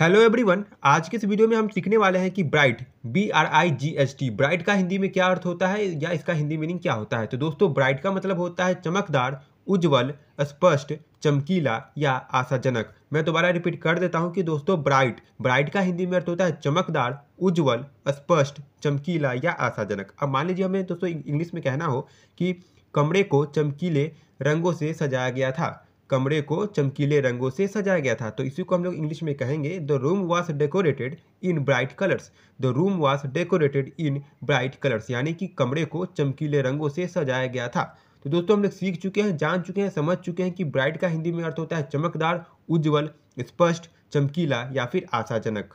hello everyone आज के इस वीडियो में हम सीखने वाले हैं कि bright B R I G H T bright का हिंदी में क्या अर्थ होता है या इसका हिंदी मीनिंग क्या होता है तो दोस्तों ब्राइट का मतलब होता है चमकदार उज्जवल स्पष्ट चमकीला या आशाजनक मैं दोबारा रिपीट कर देता हूँ कि दोस्तों ब्राइट ब्राइट का हिंदी में अर्थ होता है चमकदार उज्जवल स्पष्ट चमकीला या आशाजनक अब मान लीजिए हमें दोस्तों इंग्लिश में कहना हो कि कमरे को चमकीले रंगों से सजाया गया था कमरे को चमकीले रंगों से सजाया गया था तो इसी को हम लोग इंग्लिश में कहेंगे the room was decorated in bright colours the room was decorated in bright colours यानी कि कमरे को चमकीले रंगों से सजाया गया था तो दोस्तों हम लोग सीख चुके हैं जान चुके हैं समझ चुके हैं कि ब्राइट का हिंदी में अर्थ होता है चमकदार उज्जवल स्पष्ट चमकीला या फिर आशाजनक